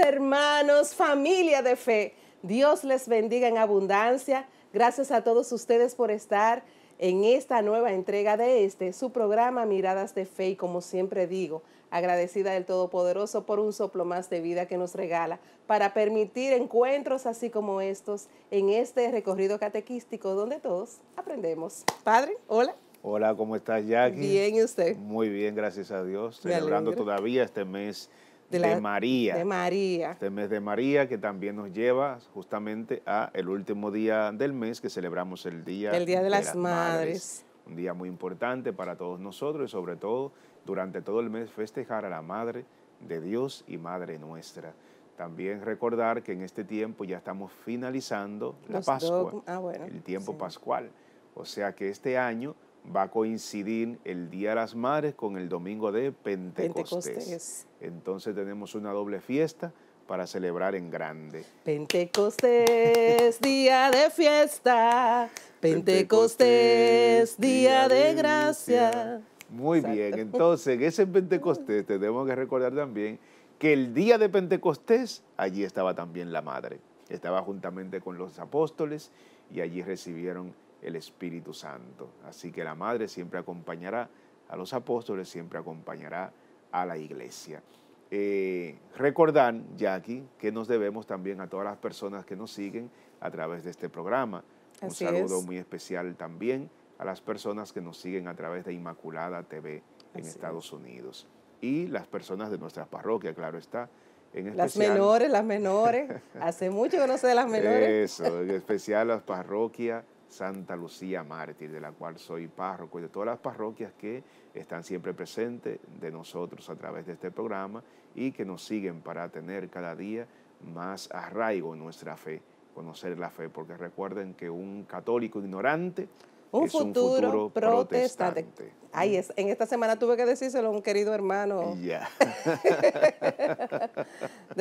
hermanos, familia de fe, Dios les bendiga en abundancia. Gracias a todos ustedes por estar en esta nueva entrega de este, su programa Miradas de Fe y como siempre digo, agradecida del Todopoderoso por un soplo más de vida que nos regala para permitir encuentros así como estos en este recorrido catequístico donde todos aprendemos. Padre, hola. Hola, ¿cómo estás, Jackie? Bien, ¿y usted? Muy bien, gracias a Dios. Celebrando todavía este mes de, María. De María. Este mes de María que también nos lleva justamente a el último día del mes que celebramos el día día de, las, madres. Un día muy importante para todos nosotros y sobre todo durante todo el mes festejar a la Madre de Dios y Madre nuestra. También recordar que en este tiempo ya estamos finalizando la Pascua, ah, el tiempo pascual. O sea que este año va a coincidir el Día de las Madres con el domingo de Pentecostés. Entonces tenemos una doble fiesta para celebrar en grande. Pentecostés, día de fiesta. Pentecostés, día de gracia. Muy bien, entonces en ese Pentecostés tenemos que recordar también que el día de Pentecostés allí estaba también la Madre. Estaba juntamente con los apóstoles y allí recibieron el Espíritu Santo. Así que la Madre siempre acompañará a los apóstoles, siempre acompañará a la iglesia. Eh, recordar, Jackie, que nos debemos también a todas las personas que nos siguen a través de este programa. Un saludo muy especial también a las personas que nos siguen a través de Inmaculada TV en Estados Unidos y las personas de nuestras parroquias, claro está. En las menores, las menores. Hace mucho que no sé de las menores. Eso, en especial las parroquias Santa Lucía Mártir, de la cual soy párroco, y de todas las parroquias que están siempre presentes de nosotros a través de este programa y que nos siguen para tener cada día más arraigo en nuestra fe, conocer la fe, porque recuerden que un católico ignorante un, futuro, protestante. Ay, mm. es, en esta semana tuve que decírselo a un querido hermano. de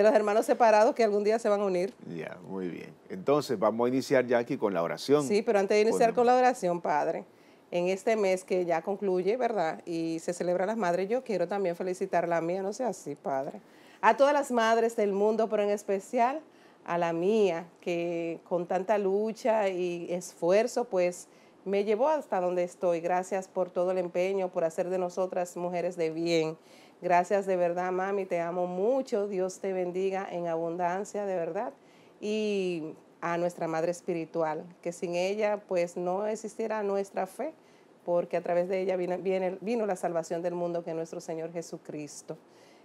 los hermanos separados que algún día se van a unir. Ya, muy bien. Entonces, vamos a iniciar ya aquí con la oración. Sí, pero antes de iniciar con, la oración, Padre, en este mes que ya concluye, ¿verdad? Y se celebra las madres, yo quiero también felicitar la mía, no sea así, Padre. A todas las madres del mundo, pero en especial a la mía, que con tanta lucha y esfuerzo, pues me llevó hasta donde estoy. Gracias por todo el empeño, por hacer de nosotras mujeres de bien. Gracias de verdad, mami, te amo mucho. Dios te bendiga en abundancia, de verdad. Y a nuestra Madre Espiritual, que sin ella pues no existiera nuestra fe, porque a través de ella vino, viene, vino la salvación del mundo que es nuestro Señor Jesucristo.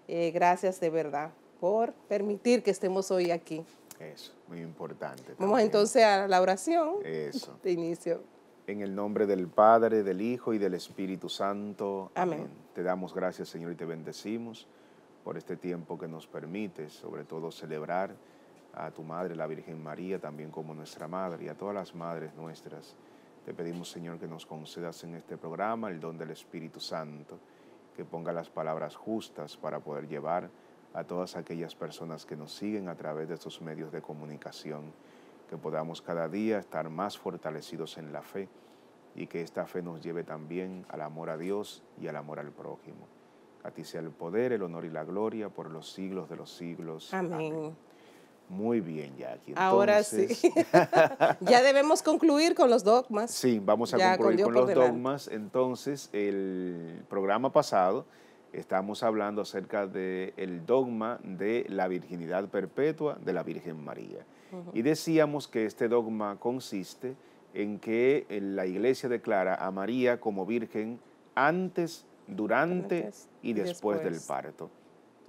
Eh, gracias de verdad por permitir que estemos hoy aquí. Eso, muy importante. Vamos entonces a la oración. Eso. De inicio. En el nombre del Padre, del Hijo y del Espíritu Santo. Amén. Te damos gracias, Señor, y te bendecimos por este tiempo que nos permite, sobre todo celebrar a tu Madre, la Virgen María, también como nuestra Madre y a todas las madres nuestras. Te pedimos, Señor, que nos concedas en este programa el don del Espíritu Santo, que ponga las palabras justas para poder llevar a todas aquellas personas que nos siguen a través de estos medios de comunicación que podamos cada día estar más fortalecidos en la fe y que esta fe nos lleve también al amor a Dios y al amor al prójimo. A ti sea el poder, el honor y la gloria por los siglos de los siglos. Amén. Muy bien, Jackie. Ahora sí. ya debemos concluir con los dogmas. Sí, vamos a concluir con, los dogmas. Entonces, el programa pasado estamos hablando acerca del dogma de la virginidad perpetua de la Virgen María. Y decíamos que este dogma consiste en que la Iglesia declara a María como Virgen antes, durante y después, después. del parto.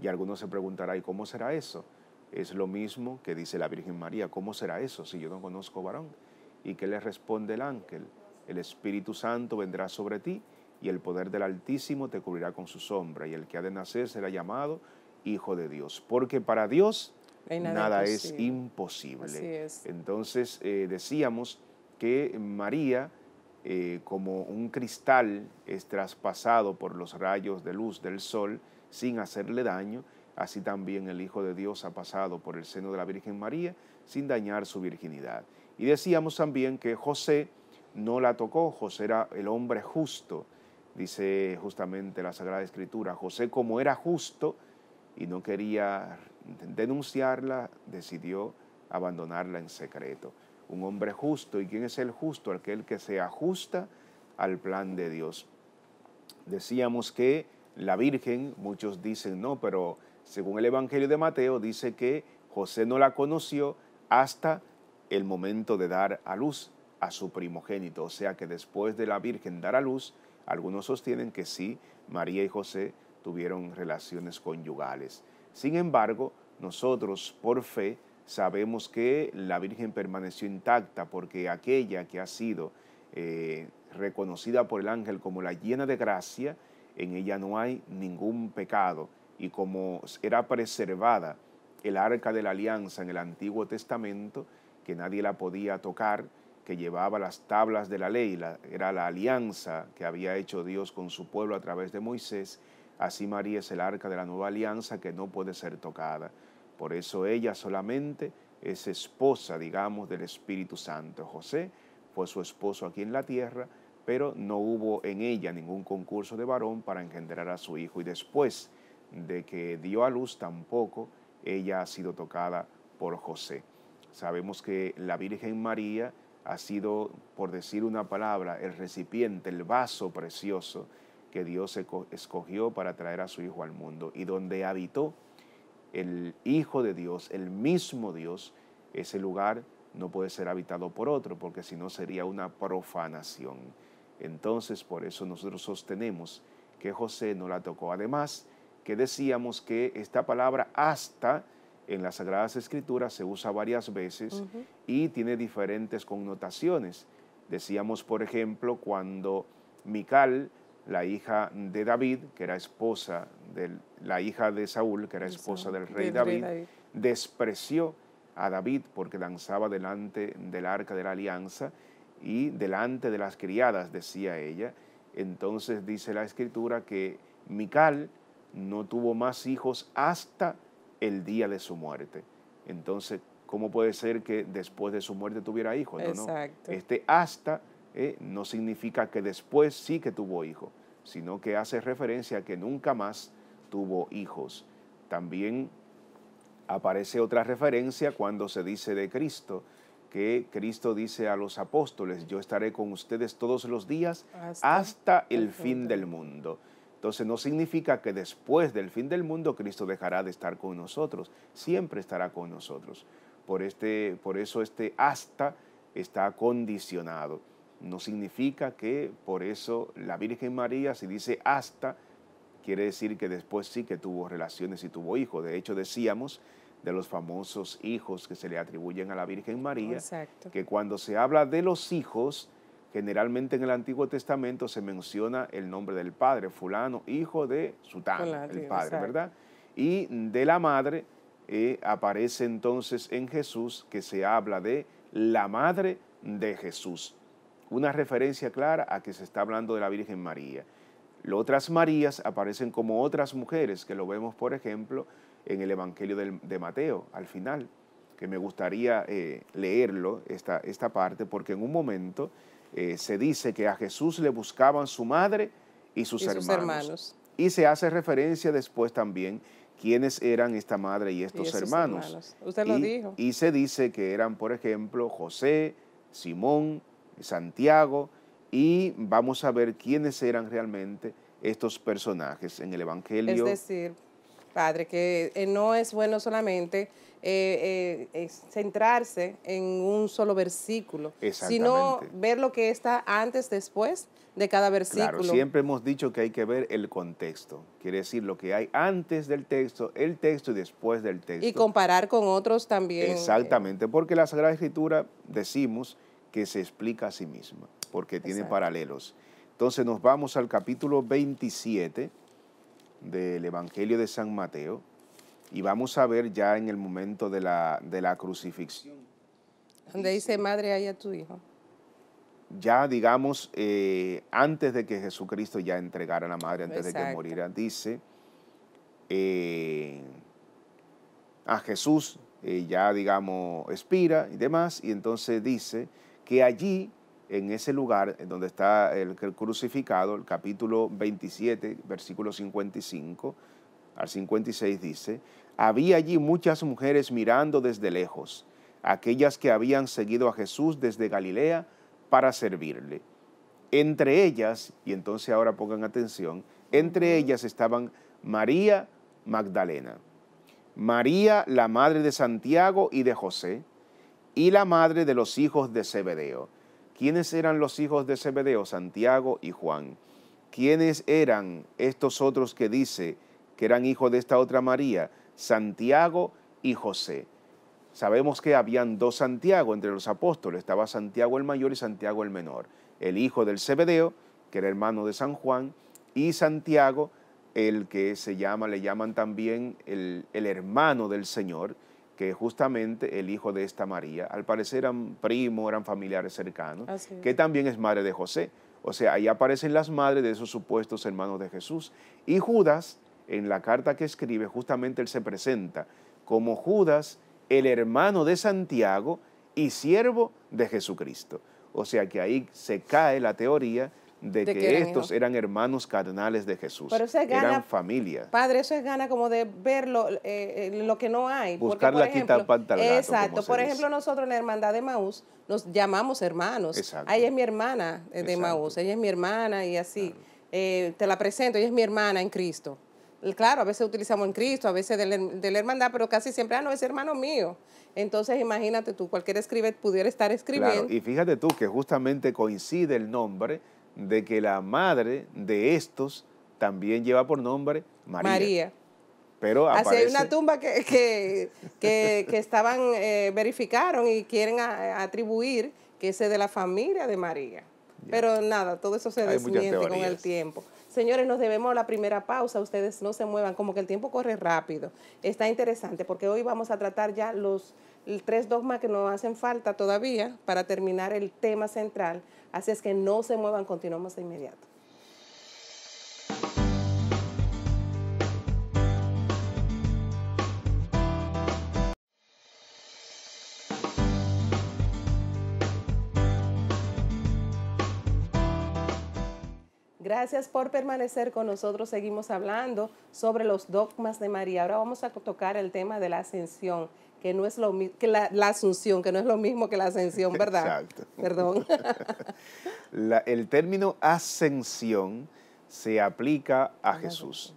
Y algunos se preguntarán, ¿y cómo será eso? Es lo mismo que dice la Virgen María, ¿cómo será eso si yo no conozco varón? ¿Y qué le responde el ángel? El Espíritu Santo vendrá sobre ti y el poder del Altísimo te cubrirá con su sombra, y el que ha de nacer será llamado Hijo de Dios, porque para Dios nada, es imposible. Entonces eh, decíamos que María, eh, como un cristal, es traspasado por los rayos de luz del sol sin hacerle daño, así también el Hijo de Dios ha pasado por el seno de la Virgen María sin dañar su virginidad. Y decíamos también que José no la tocó, José era el hombre justo, Dice justamente la Sagrada Escritura, José como era justo y no quería denunciarla, decidió abandonarla en secreto. Un hombre justo, ¿y quién es el justo? Aquel que se ajusta al plan de Dios. Decíamos que la Virgen, muchos dicen no, pero según el Evangelio de Mateo dice que José no la conoció hasta el momento de dar a luz a su primogénito, o sea que después de la Virgen dar a luz, algunos sostienen que sí, María y José tuvieron relaciones conyugales. Sin embargo, nosotros por fe sabemos que la Virgen permaneció intacta porque aquella que ha sido eh, reconocida por el ángel como la llena de gracia, en ella no hay ningún pecado. Y como era preservada el arca de la alianza en el Antiguo Testamento, que nadie la podía tocar, que llevaba las tablas de la ley, era la alianza que había hecho Dios con su pueblo a través de Moisés, así María es el arca de la nueva alianza que no puede ser tocada. Por eso ella solamente es esposa, digamos, del Espíritu Santo. José fue su esposo aquí en la tierra, pero no hubo en ella ningún concurso de varón para engendrar a su hijo. Y después de que dio a luz tampoco, ella ha sido tocada por José. Sabemos que la Virgen María, ha sido, por decir una palabra, el recipiente, el vaso precioso que Dios escogió para traer a su Hijo al mundo y donde habitó el Hijo de Dios, el mismo Dios, ese lugar no puede ser habitado por otro, porque si no sería una profanación. Entonces, por eso nosotros sostenemos que José no la tocó. Además, que decíamos que esta palabra hasta en las Sagradas Escrituras se usa varias veces y tiene diferentes connotaciones. Decíamos, por ejemplo, cuando Mical, la hija de David, que era esposa de la hija de Saúl, que era esposa del rey, David, David, despreció a David porque danzaba delante del arca de la alianza y delante de las criadas, decía ella. Entonces dice la escritura que Mical no tuvo más hijos hasta el día de su muerte. Entonces, ¿cómo puede ser que después de su muerte tuviera hijos? No, no. Este hasta eh, no significa que después sí que tuvo hijos, sino que hace referencia a que nunca más tuvo hijos. También aparece otra referencia cuando se dice de Cristo, que Cristo dice a los apóstoles, yo estaré con ustedes todos los días hasta, el fin del mundo. Entonces no significa que después del fin del mundo Cristo dejará de estar con nosotros, siempre estará con nosotros. Por, este, por eso este hasta está condicionado. No significa que por eso la Virgen María, si dice hasta, quiere decir que después sí que tuvo relaciones y tuvo hijos. De hecho, decíamos de los famosos hijos que se le atribuyen a la Virgen María, que cuando se habla de los hijos, Generalmente en el Antiguo Testamento se menciona el nombre del padre, fulano, hijo de su el padre, ¿verdad? Y de la madre eh, aparece entonces en Jesús que se habla de la madre de Jesús. Una referencia clara a que se está hablando de la Virgen María. otras Marías aparecen como otras mujeres, que lo vemos, por ejemplo, en el Evangelio de Mateo, al final, que me gustaría eh, leerlo, esta parte, porque en un momento eh, se dice que a Jesús le buscaban su madre y sus, hermanos. Y se hace referencia después también quiénes eran esta madre y estos hermanos. hermanos. Usted lo dijo. Y se dice que eran, por ejemplo, José, Simón, Santiago, y vamos a ver quiénes eran realmente estos personajes en el Evangelio. Es decir, Padre, que eh, no es bueno solamente eh, eh, centrarse en un solo versículo, sino ver lo que está antes, después de cada versículo. Claro, siempre hemos dicho que hay que ver el contexto, quiere decir lo que hay antes del texto, el texto y después del texto. Y comparar con otros también. Eh, Exactamente, porque la Sagrada Escritura decimos que se explica a sí misma, porque tiene paralelos. Entonces nos vamos al capítulo 27 del Evangelio de San Mateo y vamos a ver ya en el momento de la, crucifixión. Donde dice, madre, haya tu hijo. Ya, digamos, eh, antes de que Jesucristo ya entregara a la madre, antes de que moriera, dice eh, a Jesús, eh, ya, digamos, expira y demás, y entonces dice que allí en ese lugar donde está el, crucificado, el capítulo 27, versículo 55 al 56 dice, había allí muchas mujeres mirando desde lejos, aquellas que habían seguido a Jesús desde Galilea para servirle. Entre ellas, y entonces ahora pongan atención, entre ellas estaban María Magdalena, María la madre de Santiago y de José, y la madre de los hijos de Zebedeo. ¿Quiénes eran los hijos de Zebedeo? Santiago y Juan. ¿Quiénes eran estos otros que dice que eran hijos de esta otra María? Santiago y José. Sabemos que habían dos Santiago entre los apóstoles, estaba Santiago el mayor y Santiago el menor, el hijo del Zebedeo, que era hermano de San Juan, y Santiago, el que se llama, le llaman también el, el hermano del Señor, que justamente el hijo de esta María. Al parecer eran primo, eran familiares cercanos, que también es madre de José. O sea, ahí aparecen las madres de esos supuestos hermanos de Jesús. Y Judas, en la carta que escribe, justamente él se presenta como Judas, el hermano de Santiago y siervo de Jesucristo. O sea que ahí se cae la teoría de, que, estos eran hermanos carnales de Jesús. Pero eso es gana, eran familia. Padre, eso es gana como de ver eh, eh, lo, que no hay. Buscar Porque, la Exacto. Por ejemplo, nosotros en la hermandad de Maús nos llamamos hermanos. Exacto. es mi hermana eh, de Maús, ella es mi hermana y así. te la presento, ella es mi hermana en Cristo claro, a veces utilizamos en Cristo, a veces de la, hermandad, pero casi siempre, ah, no, es hermano mío. Entonces, imagínate tú, cualquier escribe pudiera estar escribiendo. y fíjate tú que justamente coincide el nombre de que la madre de estos también lleva por nombre María. María. Pero aparece... Así hay una tumba que, estaban, eh, verificaron y quieren atribuir que es de la familia de María. Pero nada, todo eso se desmiente con el tiempo. Señores, nos debemos la primera pausa, ustedes no se muevan, como que el tiempo corre rápido. Está interesante porque hoy vamos a tratar ya los tres dogmas que nos hacen falta todavía para terminar el tema central, así es que no se muevan, continuamos de inmediato. Gracias por permanecer con nosotros. Seguimos hablando sobre los dogmas de María. Ahora vamos a tocar el tema de la ascensión, que no es lo que la, asunción, que no es lo mismo que la ascensión, ¿verdad? Exacto. Perdón. el término ascensión se aplica a Jesús.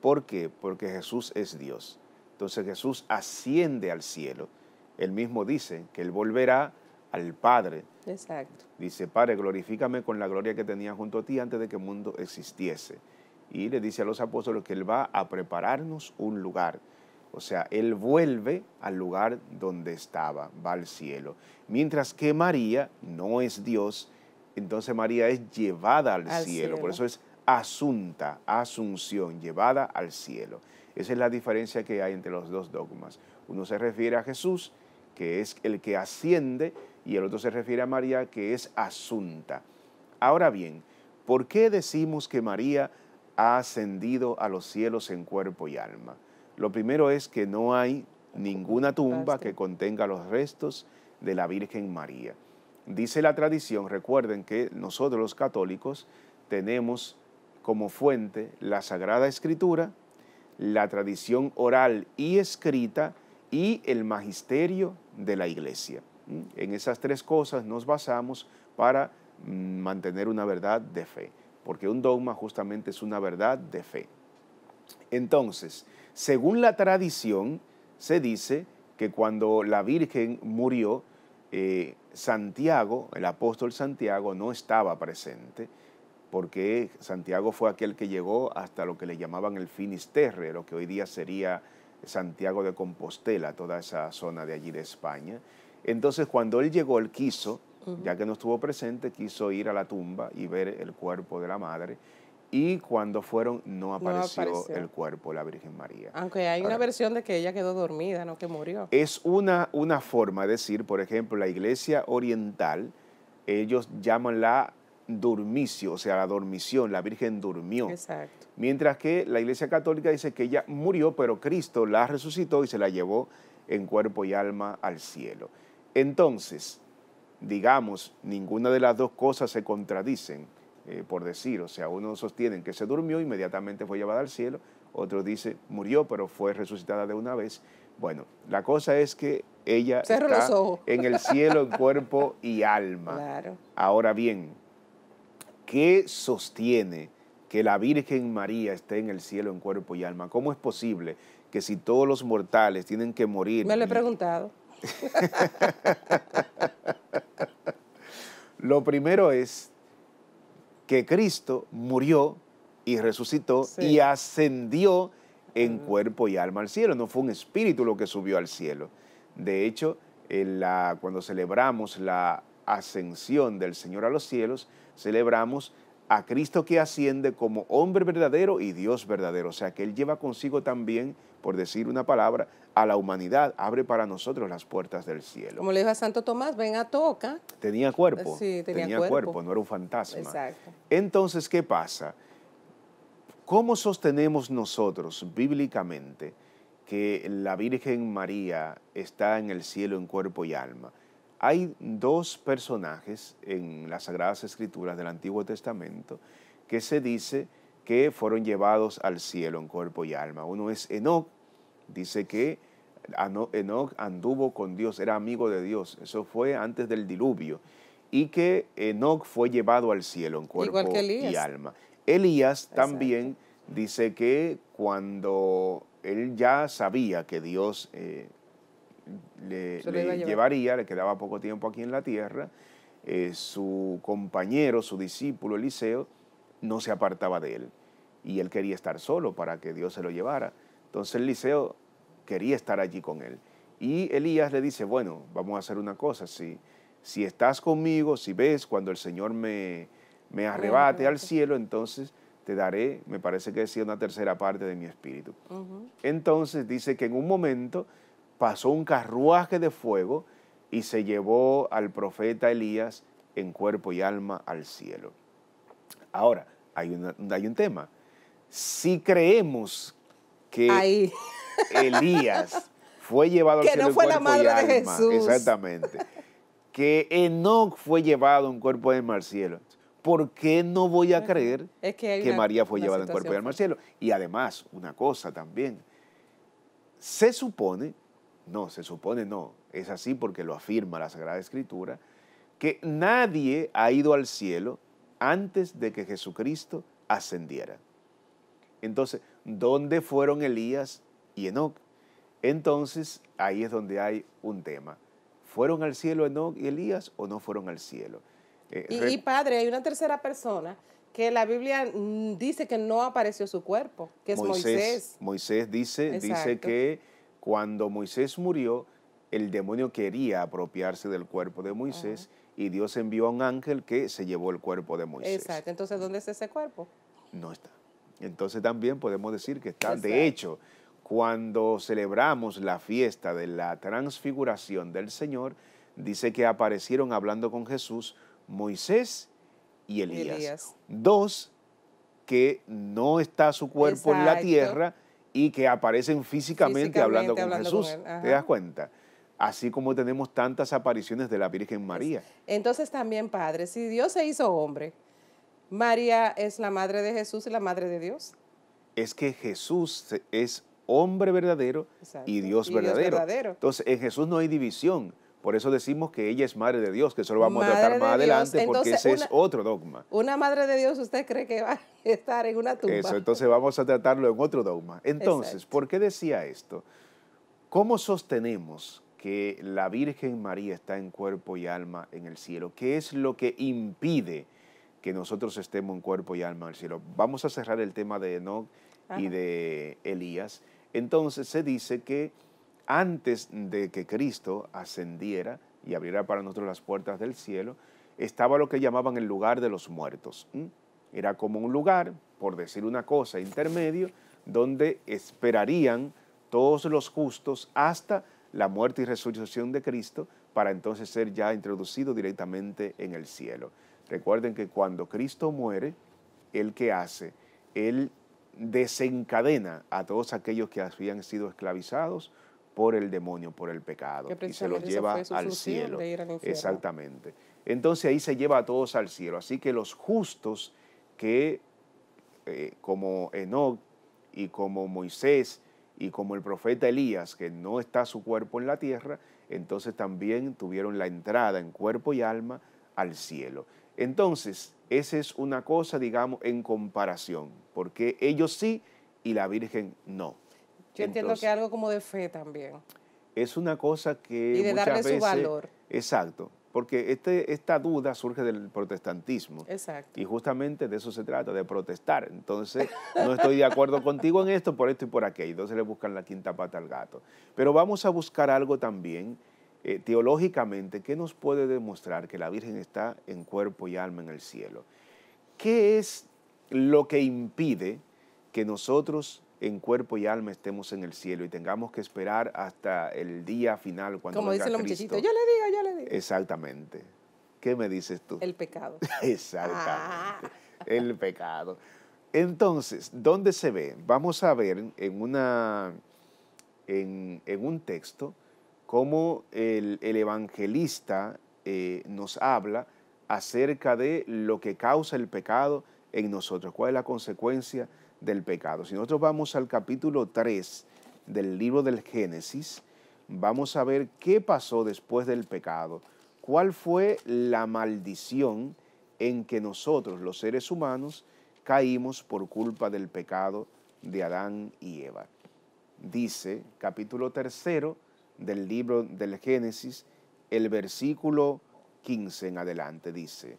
¿Por qué? Porque Jesús es Dios. Entonces Jesús asciende al cielo. Él mismo dice que él volverá al Padre. Exacto. Dice, Padre, glorifícame con la gloria que tenía junto a ti antes de que el mundo existiese. Y le dice a los apóstoles que Él va a prepararnos un lugar. O sea, Él vuelve al lugar donde estaba, va al cielo. Mientras que María no es Dios, entonces María es llevada al, cielo. Por eso es asunta, asunción, llevada al cielo. Esa es la diferencia que hay entre los dos dogmas. Uno se refiere a Jesús, que es el que asciende, y el otro se refiere a María que es asunta. Ahora bien, ¿por qué decimos que María ha ascendido a los cielos en cuerpo y alma? Lo primero es que no hay ninguna tumba que contenga los restos de la Virgen María. Dice la tradición, recuerden que nosotros los católicos tenemos como fuente la Sagrada Escritura, la tradición oral y escrita y el magisterio de la Iglesia. En esas tres cosas nos basamos para mm, mantener una verdad de fe, porque un dogma justamente es una verdad de fe. Entonces, según la tradición, se dice que cuando la Virgen murió, eh, Santiago, el apóstol Santiago, no estaba presente, porque Santiago fue aquel que llegó hasta lo que le llamaban el Finisterre, lo que hoy día sería Santiago de Compostela, toda esa zona de allí de España. Entonces, cuando él llegó, él quiso, ya que no estuvo presente, quiso ir a la tumba y ver el cuerpo de la madre. Y cuando fueron, no apareció, el cuerpo de la Virgen María. Aunque hay una versión de que ella quedó dormida, no que murió. Es una, forma de decir, por ejemplo, la iglesia oriental, ellos llaman la dormicio, o sea, la dormición, la Virgen durmió. Exacto. Mientras que la iglesia católica dice que ella murió, pero Cristo la resucitó y se la llevó en cuerpo y alma al cielo. Entonces, digamos, ninguna de las dos cosas se contradicen, eh, por decir, o sea, uno sostiene que se durmió, inmediatamente fue llevada al cielo, otro dice murió, pero fue resucitada de una vez. Bueno, la cosa es que ella está en el cielo en cuerpo y alma. Claro. Ahora bien, ¿qué sostiene que la Virgen María esté en el cielo en cuerpo y alma? ¿Cómo es posible que si todos los mortales tienen que morir? Me lo he preguntado lo primero es que Cristo murió y resucitó y ascendió en cuerpo y alma al cielo. No fue un espíritu lo que subió al cielo. De hecho, eh, cuando celebramos la ascensión del Señor a los cielos, celebramos a Cristo que asciende como hombre verdadero y Dios verdadero. O sea que Él lleva consigo también, por decir una palabra, a la humanidad, abre para nosotros las puertas del cielo. Como le dijo a Santo Tomás, ven a toca. Tenía cuerpo. Sí, tenía, cuerpo. no era un fantasma. Exacto. Entonces, ¿qué pasa? ¿Cómo sostenemos nosotros bíblicamente que la Virgen María está en el cielo en cuerpo y alma? Hay dos personajes en las Sagradas Escrituras del Antiguo Testamento que se dice que fueron llevados al cielo en cuerpo y alma. Uno es Enoch, dice que Enoc anduvo con Dios, era amigo de Dios. Eso fue antes del diluvio. Y que Enoc fue llevado al cielo en cuerpo y alma. Elías también dice que cuando él ya sabía que Dios eh, le, llevaría, le quedaba poco tiempo aquí en la tierra, eh, su compañero, su discípulo Eliseo, no se apartaba de él. Y él quería estar solo para que Dios se lo llevara. Entonces Eliseo quería estar allí con él. Y Elías le dice, bueno, vamos a hacer una cosa, si, si estás conmigo, si ves cuando el Señor me, me arrebate al cielo, entonces te daré, me parece que decía una tercera parte de mi espíritu. Entonces dice que en un momento pasó un carruaje de fuego y se llevó al profeta Elías en cuerpo y alma al cielo. Ahora, hay, hay un tema. Si creemos que Ahí. Elías fue llevado al cielo no fue la madre de Jesús. Exactamente. Que Enoch fue llevado en cuerpo de al cielo. ¿Por qué no voy a creer que, María fue llevada en cuerpo de alma cielo? Y además, una cosa también. Se supone, no, se supone no, es así porque lo afirma la Sagrada Escritura, que nadie ha ido al cielo antes de que Jesucristo ascendiera. Entonces, ¿dónde fueron Elías y Enoch. Entonces ahí es donde hay un tema. ¿Fueron al cielo Enoch y Elías o no fueron al cielo? Eh, y, padre, hay una tercera persona que la Biblia mm, dice que no apareció su cuerpo, que es Moisés. Moisés, dice, dice que cuando Moisés murió, el demonio quería apropiarse del cuerpo de Moisés y Dios envió a un ángel que se llevó el cuerpo de Moisés. Exacto, entonces ¿dónde está ese cuerpo? No está. Entonces también podemos decir que está. De hecho, cuando celebramos la fiesta de la transfiguración del Señor, dice que aparecieron hablando con Jesús Moisés y Elías. Dos, que no está su cuerpo en la tierra y que aparecen físicamente, hablando con Jesús. ¿Te das cuenta? Así como tenemos tantas apariciones de la Virgen María. Entonces también, Padre, si Dios se hizo hombre, María es la madre de Jesús y la madre de Dios. Es que Jesús es hombre verdadero y, Dios, verdadero. Entonces, en Jesús no hay división. Por eso decimos que ella es madre de Dios, que eso lo vamos a tratar más adelante porque ese es otro dogma. Una madre de Dios, ¿usted cree que va a estar en una tumba? Eso, entonces vamos a tratarlo en otro dogma. Entonces, ¿por qué decía esto? ¿Cómo sostenemos que la Virgen María está en cuerpo y alma en el cielo? ¿Qué es lo que impide que nosotros estemos en cuerpo y alma en el cielo? Vamos a cerrar el tema de Enoch y de Elías. Entonces se dice que antes de que Cristo ascendiera y abriera para nosotros las puertas del cielo, estaba lo que llamaban el lugar de los muertos. Era como un lugar, por decir una cosa, intermedio, donde esperarían todos los justos hasta la muerte y resurrección de Cristo para entonces ser ya introducido directamente en el cielo. Recuerden que cuando Cristo muere, ¿el que hace? Él desencadena a todos aquellos que habían sido esclavizados por el demonio, por el pecado, y se los lleva al cielo. Exactamente. Entonces ahí se lleva a todos al cielo. Así que los justos que, eh, como Enoch y como Moisés y como el profeta Elías, que no está su cuerpo en la tierra, entonces también tuvieron la entrada en cuerpo y alma al cielo. Entonces, esa es una cosa, digamos, en comparación, porque ellos sí y la Virgen no. Yo entiendo que algo como de fe también. Es una cosa que... Y de darle su valor. Exacto, porque este, esta duda surge del protestantismo. Exacto. Y justamente de eso se trata, de protestar. Entonces, no estoy de acuerdo contigo en esto, por esto y por aquello. Entonces le buscan la quinta pata al gato. Pero vamos a buscar algo también eh, teológicamente, ¿qué nos puede demostrar que la Virgen está en cuerpo y alma en el cielo? ¿Qué es lo que impide que nosotros en cuerpo y alma estemos en el cielo y tengamos que esperar hasta el día final cuando Como dicen los muchachitos, yo le digo, yo le digo. Exactamente. ¿Qué me dices tú? El pecado. Exactamente. El pecado. Entonces, ¿dónde se ve? Vamos a ver en, una, en, en un texto cómo el, evangelista eh, nos habla acerca de lo que causa el pecado en nosotros, cuál es la consecuencia del pecado. Si nosotros vamos al capítulo 3 del libro del Génesis, vamos a ver qué pasó después del pecado, cuál fue la maldición en que nosotros, los seres humanos, caímos por culpa del pecado de Adán y Eva. Dice capítulo tercero, del libro del Génesis, el versículo 15 en adelante dice,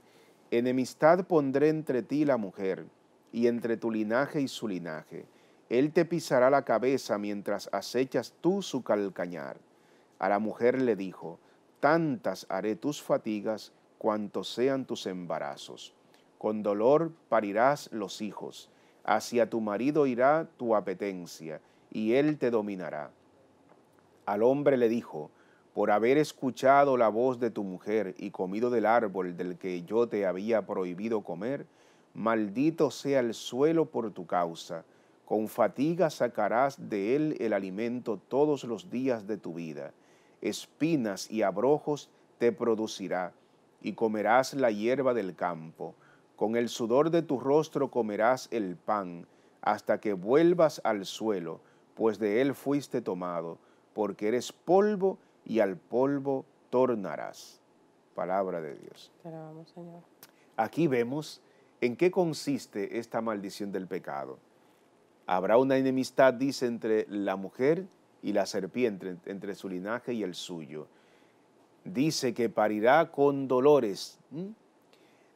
Enemistad pondré entre ti la mujer, y entre tu linaje y su linaje. Él te pisará la cabeza mientras acechas tú su calcañar. A la mujer le dijo, Tantas haré tus fatigas, cuantos sean tus embarazos. Con dolor parirás los hijos, hacia tu marido irá tu apetencia, y él te dominará al hombre le dijo, por haber escuchado la voz de tu mujer y comido del árbol del que yo te había prohibido comer, maldito sea el suelo por tu causa. Con fatiga sacarás de él el alimento todos los días de tu vida. Espinas y abrojos te producirá, y comerás la hierba del campo. Con el sudor de tu rostro comerás el pan, hasta que vuelvas al suelo, pues de él fuiste tomado porque eres polvo y al polvo tornarás. Palabra de Dios. Señor. Aquí vemos en qué consiste esta maldición del pecado. Habrá una enemistad, dice, entre la mujer y la serpiente, entre su linaje y el suyo. Dice que parirá con dolores.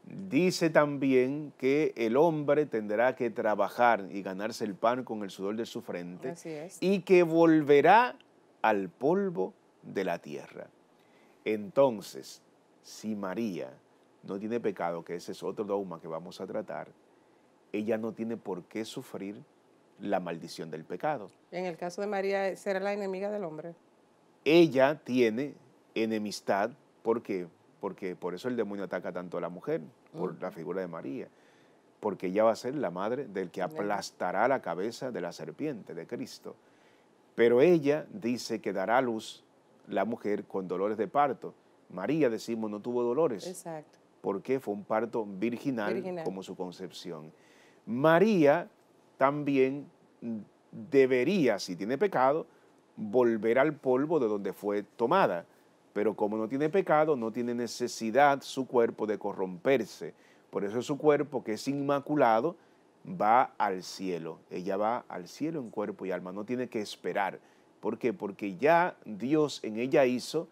Dice también que el hombre tendrá que trabajar y ganarse el pan con el sudor de su frente. Así es. Y que volverá al polvo de la tierra. Entonces, si María no tiene pecado, que ese es otro dogma que vamos a tratar, ella no tiene por qué sufrir la maldición del pecado. En el caso de María, será la enemiga del hombre. Ella tiene enemistad, ¿por qué? Porque por eso el demonio ataca tanto a la mujer, por la figura de María, porque ella va a ser la madre del que aplastará la cabeza de la serpiente de Cristo. Pero ella dice que dará a luz la mujer con dolores de parto. María, decimos, no tuvo dolores. Exacto. Porque fue un parto virginal, virginal. como su concepción. María también debería, si tiene pecado, volver al polvo de donde fue tomada. Pero como no tiene pecado, no tiene necesidad su cuerpo de corromperse. Por eso su cuerpo, que es inmaculado, va al cielo. Ella va al cielo en cuerpo y alma, no tiene que esperar. ¿Por qué? Porque ya Dios en ella hizo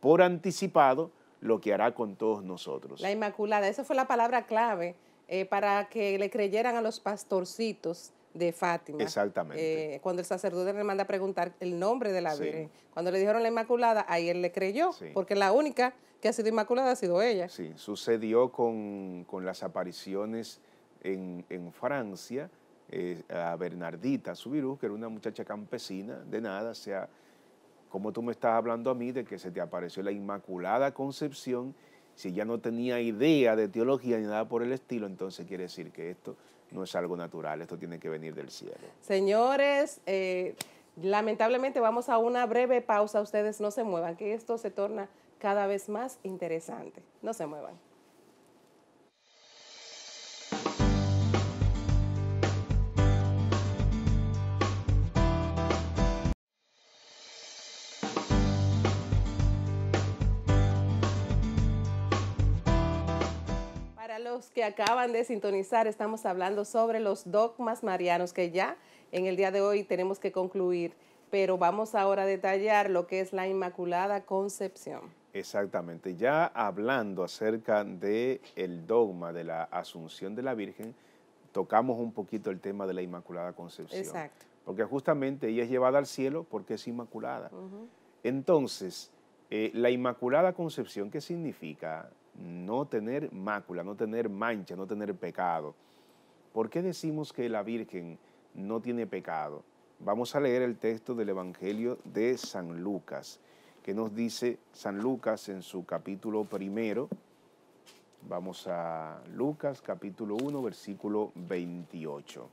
por anticipado lo que hará con todos nosotros. La Inmaculada, esa fue la palabra clave eh, para que le creyeran a los pastorcitos de Fátima. Exactamente. Eh, cuando el sacerdote le manda a preguntar el nombre de la Virgen. Cuando le dijeron la Inmaculada, ahí él le creyó, porque la única que ha sido Inmaculada ha sido ella. Sí, sucedió con, con las apariciones en, Francia, eh, a Bernardita Subirú, que era una muchacha campesina, de nada, o sea, como tú me estás hablando a mí de que se te apareció la Inmaculada Concepción, si ella no tenía idea de teología ni nada por el estilo, entonces quiere decir que esto no es algo natural, esto tiene que venir del cielo. Señores, eh, lamentablemente vamos a una breve pausa, ustedes no se muevan, que esto se torna cada vez más interesante. No se muevan. los que acaban de sintonizar, estamos hablando sobre los dogmas marianos que ya en el día de hoy tenemos que concluir, pero vamos ahora a detallar lo que es la Inmaculada Concepción. Exactamente, ya hablando acerca del el dogma de la Asunción de la Virgen, tocamos un poquito el tema de la Inmaculada Concepción. Exacto. Porque justamente ella es llevada al cielo porque es inmaculada. Entonces, eh, la Inmaculada Concepción, ¿qué significa, no tener mácula, no tener mancha, no tener pecado. ¿Por qué decimos que la Virgen no tiene pecado? Vamos a leer el texto del Evangelio de San Lucas, que nos dice San Lucas en su capítulo primero. Vamos a Lucas capítulo 1, versículo 28.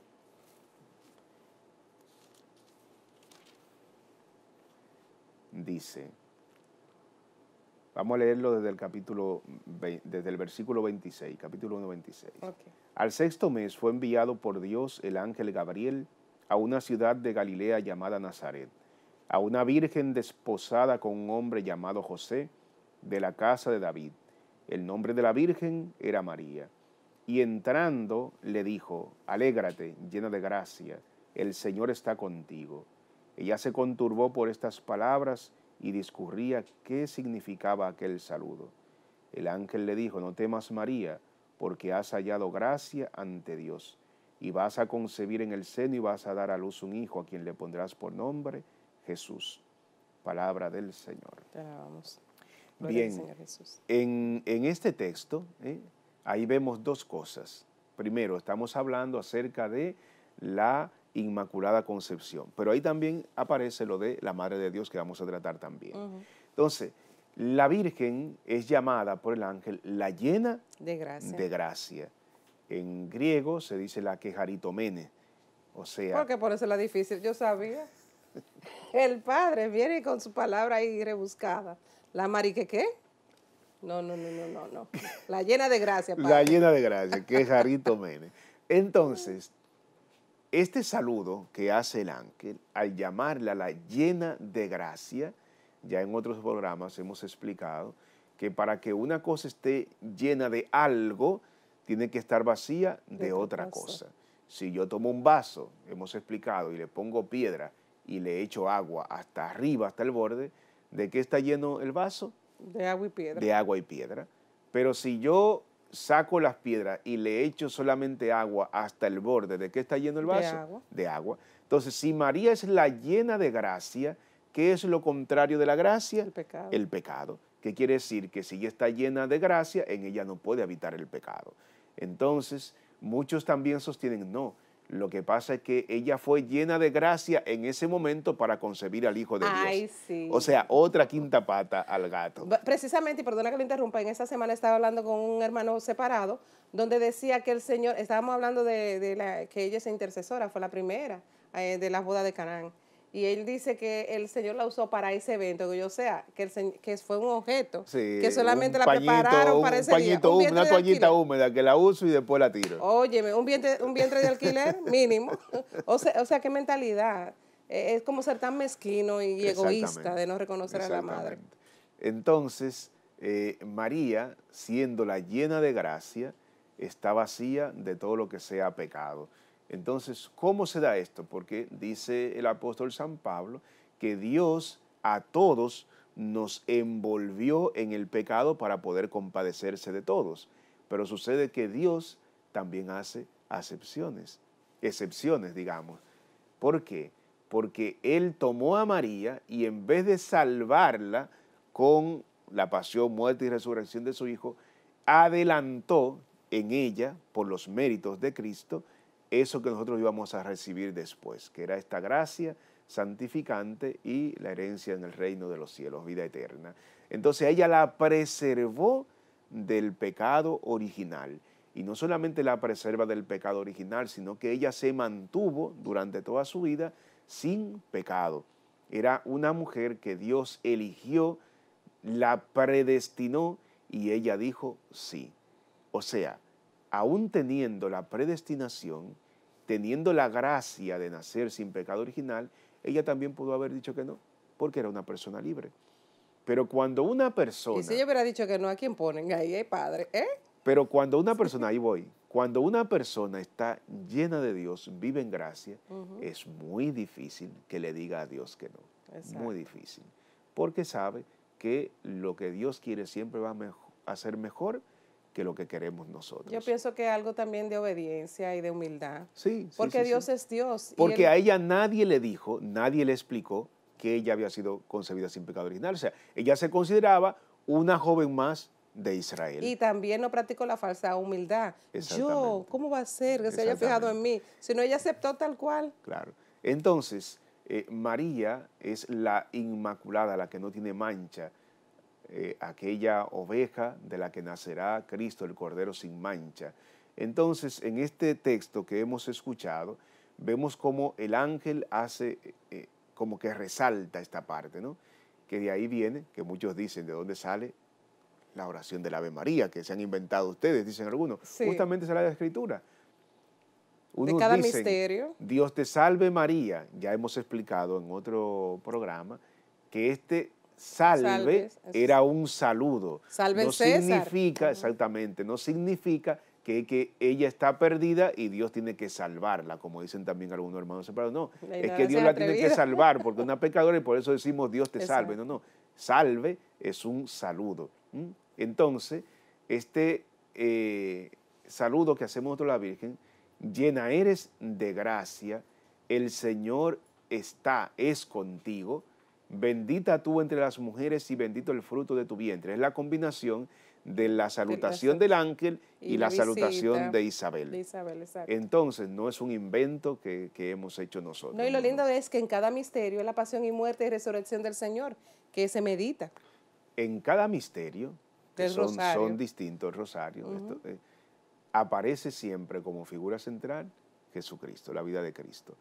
Dice, Vamos a leerlo desde el capítulo, desde el versículo 26, capítulo 1, 26. Al sexto mes fue enviado por Dios el ángel Gabriel a una ciudad de Galilea llamada Nazaret, a una virgen desposada con un hombre llamado José, de la casa de David. El nombre de la virgen era María. Y entrando le dijo, alégrate, llena de gracia, el Señor está contigo. Ella se conturbó por estas palabras y discurría qué significaba aquel saludo. El ángel le dijo, no temas María, porque has hallado gracia ante Dios, y vas a concebir en el seno y vas a dar a luz un hijo a quien le pondrás por nombre Jesús. Palabra del Señor. Bien, En, este texto, ¿eh? ahí vemos dos cosas. Primero, estamos hablando acerca de la Inmaculada Concepción. Pero ahí también aparece lo de la Madre de Dios que vamos a tratar también. Entonces, la Virgen es llamada por el ángel la llena de gracia. En griego se dice la quejaritomene. O sea. Porque por eso es la difícil, yo sabía. El padre viene con su palabra ahí rebuscada. ¿La Mariqueque. qué? No, no, no, no, no, no. La llena de gracia, La llena de gracia, quejaritomene. Entonces, este saludo que hace el ángel al llamarla la llena de gracia, ya en otros programas hemos explicado que para que una cosa esté llena de algo, tiene que estar vacía de, otra cosa. Si yo tomo un vaso, hemos explicado, y le pongo piedra y le echo agua hasta arriba, hasta el borde, ¿de qué está lleno el vaso? De agua y piedra. De agua y piedra. Pero si yo saco las piedras y le echo solamente agua hasta el borde, ¿de qué está lleno el vaso? De agua. De agua. Entonces, si María es la llena de gracia, ¿qué es lo contrario de la gracia? El pecado. El pecado. ¿Qué quiere decir? Que si ella está llena de gracia, en ella no puede habitar el pecado. Entonces, muchos también sostienen, no, lo que pasa es que ella fue llena de gracia en ese momento para concebir al Hijo de Dios. O sea, otra quinta pata al gato. Precisamente, y perdona que le interrumpa, en esa semana estaba hablando con un hermano separado, donde decía que el Señor, estábamos hablando de, la, que ella es intercesora, fue la primera eh, de las bodas de Canaán y él dice que el Señor la usó para ese evento, que yo sea, que, que fue un objeto, que solamente la prepararon para ese un una toallita húmeda que la uso y después la tiro. Óyeme, un vientre, un vientre de alquiler mínimo. o, sea, qué mentalidad. E, es como ser tan mezquino y egoísta de no reconocer a la madre. Entonces, eh, María, siendo la llena de gracia, está vacía de todo lo que sea pecado. Entonces, ¿cómo se da esto? Porque dice el apóstol San Pablo que Dios a todos nos envolvió en el pecado para poder compadecerse de todos. Pero sucede que Dios también hace acepciones, excepciones, digamos. ¿Por qué? Porque Él tomó a María y en vez de salvarla con la pasión, muerte y resurrección de su Hijo, adelantó en ella, por los méritos de Cristo, eso que nosotros íbamos a recibir después, que era esta gracia santificante y la herencia en el reino de los cielos, vida eterna. Entonces ella la preservó del pecado original. Y no solamente la preserva del pecado original, sino que ella se mantuvo durante toda su vida sin pecado. Era una mujer que Dios eligió, la predestinó y ella dijo sí. O sea, aún teniendo la predestinación, teniendo la gracia de nacer sin pecado original, ella también pudo haber dicho que no, porque era una persona libre. Pero cuando una persona... Y si ella hubiera dicho que no, ¿a quién ponen? Ahí padre, ¿eh? Pero cuando una persona, ahí voy, cuando una persona está llena de Dios, vive en gracia, es muy difícil que le diga a Dios que no. Muy difícil. Porque sabe que lo que Dios quiere siempre va a, mejor, a ser mejor que lo que queremos nosotros. Yo pienso que algo también de obediencia y de humildad. Sí. Porque sí, Dios es Dios. Porque a ella nadie le dijo, nadie le explicó que ella había sido concebida sin pecado original. O sea, ella se consideraba una joven más de Israel. Y también no practicó la falsa humildad. Yo, ¿cómo va a ser que se haya fijado en mí? Si no, ella aceptó tal cual. Claro. Entonces, eh, María es la inmaculada, la que no tiene mancha, eh, aquella oveja de la que nacerá Cristo, el Cordero sin mancha. Entonces, en este texto que hemos escuchado, vemos como el ángel hace, eh, eh, como que resalta esta parte, ¿no? Que de ahí viene, que muchos dicen, ¿de dónde sale? La oración del Ave María, que se han inventado ustedes, dicen algunos. Justamente será la escritura. de cada misterio. Dios te salve María. Ya hemos explicado en otro programa que este salve, era un saludo. Salve no significa, exactamente, no significa que, ella está perdida y Dios tiene que salvarla, como dicen también algunos hermanos separados. No, es que Dios la tiene que salvar porque es una pecadora y por eso decimos Dios te salve. No, no, salve es un saludo. Entonces, este eh, saludo que hacemos nosotros a la Virgen, llena eres de gracia, el Señor está, es contigo bendita tú entre las mujeres y bendito el fruto de tu vientre. Es la combinación de la salutación del ángel y, la salutación de Isabel. Entonces, no es un invento que, hemos hecho nosotros. No, y lo lindo es que en cada misterio es la pasión y muerte y resurrección del Señor, que se medita. En cada misterio, son, son, distintos, rosarios. Eh, aparece siempre como figura central Jesucristo, la vida de Cristo.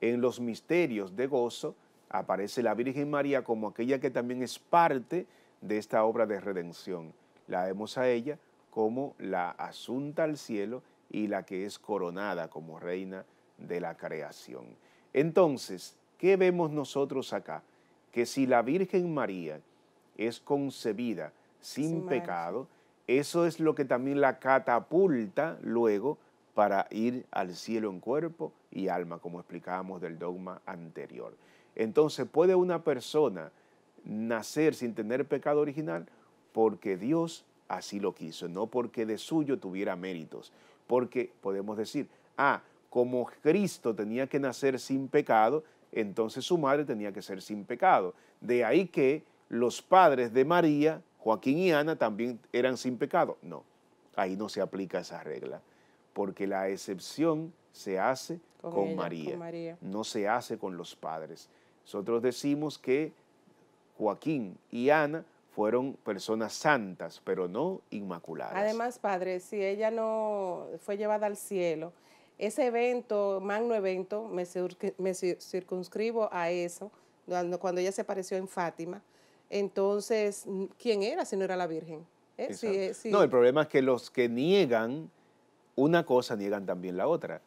En los misterios de gozo, aparece la Virgen María como aquella que también es parte de esta obra de redención. La vemos a ella como la asunta al cielo y la que es coronada como reina de la creación. Entonces, ¿qué vemos nosotros acá? Que si la Virgen María es concebida sin, pecado, eso es lo que también la catapulta luego para ir al cielo en cuerpo y alma, como explicábamos del dogma anterior. Entonces, ¿puede una persona nacer sin tener pecado original? Porque Dios así lo quiso, no porque de suyo tuviera méritos. Porque podemos decir, ah, como Cristo tenía que nacer sin pecado, entonces su madre tenía que ser sin pecado. De ahí que los padres de María, Joaquín y Ana, también eran sin pecado. No, ahí no se aplica esa regla, porque la excepción se hace con, María, no se hace con los padres. Nosotros decimos que Joaquín y Ana fueron personas santas, pero no inmaculadas. Además, padre, si ella no fue llevada al cielo, ese evento, magno evento, me, circunscribo a eso, cuando, ella se apareció en Fátima, entonces, ¿quién era si no era la Virgen? ¿Eh? Eh, no, el problema es que los que niegan una cosa, niegan también la otra.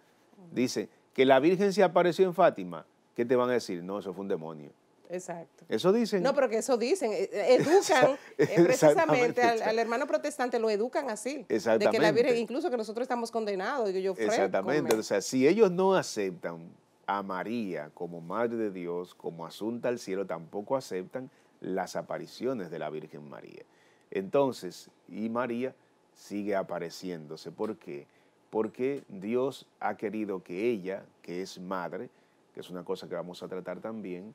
Dice que la Virgen se apareció en Fátima, ¿qué te van a decir? No, eso fue un demonio. Exacto. Eso dicen. No, pero que eso dicen. Eh, eh, educan eh, precisamente al, hermano protestante, lo educan así. Exactamente. De que la Virgen, incluso que nosotros estamos condenados. Yo, yo Exactamente. O sea, si ellos no aceptan a María como Madre de Dios, como asunta al cielo, tampoco aceptan las apariciones de la Virgen María. Entonces, y María sigue apareciéndose. ¿Por qué? Porque Dios ha querido que ella, que es madre, que es una cosa que vamos a tratar también,